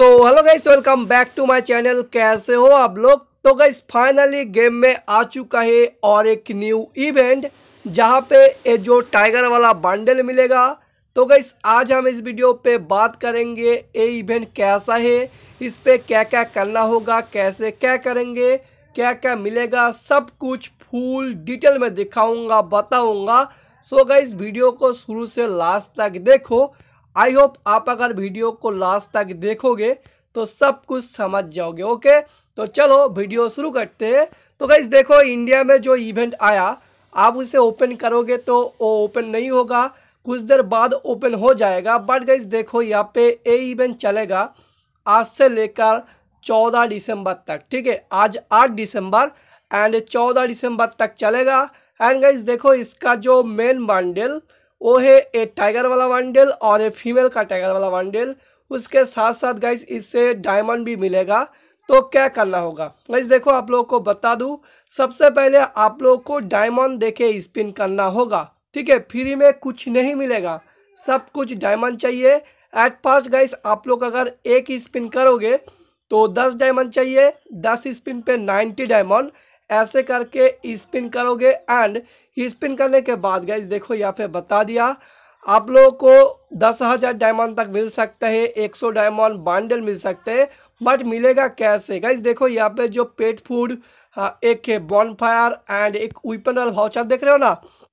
so hello guys welcome back to my channel कैसे हो आप लोग तो गाइस फाइनली गेम में आ चुका है और एक न्यू इवेंट जहां पे ये जो टाइगर वाला बंडल मिलेगा तो गाइस आज हम इस वीडियो पे बात करेंगे ये इवेंट कैसा है इस पे क्या क्या करना होगा कैसे क्या करेंगे क्या क्या मिलेगा सब कुछ फुल डिटेल में दिखाऊँगा बताऊंगा सो गाइस वीडियो को शुरू से लास्ट तक देखो आई होप आप अगर वीडियो को लास्ट तक देखोगे तो सब कुछ समझ जाओगे ओके तो चलो वीडियो शुरू करते हैं तो गई देखो इंडिया में जो इवेंट आया आप उसे ओपन करोगे तो वो ओपन नहीं होगा कुछ देर बाद ओपन हो जाएगा बट गई देखो यहाँ पे ये इवेंट चलेगा आज से लेकर चौदह दिसंबर तक ठीक है आज आठ दिसंबर एंड चौदह दिसंबर तक चलेगा एंड गई देखो इसका जो मेन बंडल वो है ए टाइगर वाला वनडेल और ए फीमेल का टाइगर वाला वनडेल उसके साथ साथ गाइस इससे डायमंड भी मिलेगा तो क्या करना होगा गाइस देखो आप लोगों को बता दूं सबसे पहले आप लोगों को डायमंड देके स्पिन करना होगा ठीक है फ्री में कुछ नहीं मिलेगा सब कुछ डायमंड चाहिए एट पास गाइस आप लोग अगर एक स्पिन करोगे तो दस डायमंड चाहिए दस स्पिन पे नाइन्टी डायमंड ऐसे करके स्पिन करोगे एंड स्पिन करने के बाद गैस देखो यहाँ पे बता दिया आप लोगों को दस हज़ार डायमंड तक मिल सकता है एक सौ डायमंड बांडल मिल सकते हैं बट मिलेगा कैसे गैस देखो यहाँ पे जो पेट फूड हाँ, एक है बॉन फायर एंड एक वीपन वाला भाउचर देख रहे हो ना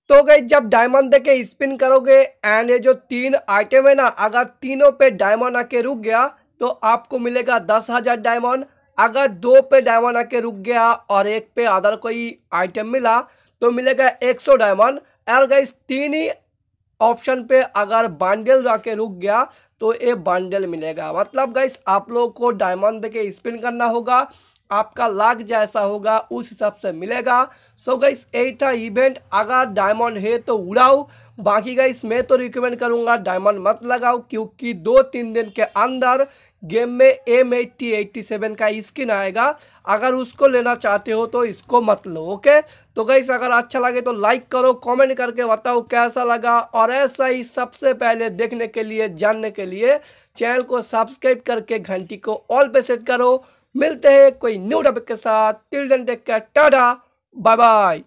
तो गई जब डायमंड देके स्पिन करोगे एंड ये जो तीन आइटम है ना अगर तीनों पे डायमंड आके रुक गया तो आपको मिलेगा दस हज़ार डायमंड अगर दो पे डायमंड आके रुक गया और एक पे अदर कोई आइटम मिला तो मिलेगा 100 डायमंड और गाइस तीन ही ऑप्शन पे अगर बांडल जाके रुक गया तो ये बांडल मिलेगा मतलब गाइस आप लोगों को डायमंड देके स्पिन करना होगा आपका लाख जैसा होगा उस हिसाब से मिलेगा सो गाइस यही था इवेंट अगर डायमंड है तो उड़ाओ बाकी गाइस मैं तो रिकमेंड करूंगा डायमंड मत लगाओ क्योंकि दो तीन दिन के अंदर गेम में एम एट्टी एट्टी सेवन का स्किन आएगा अगर उसको लेना चाहते हो तो इसको मत लो ओके तो गाइस अगर अच्छा लगे तो लाइक करो कमेंट करके बताओ कैसा लगा और ऐसा ही सबसे पहले देखने के लिए जानने के लिए चैनल को सब्सक्राइब करके घंटी को ऑल पे सेट करो मिलते हैं कोई न्यू टॉपिक के साथ till take tata bye bye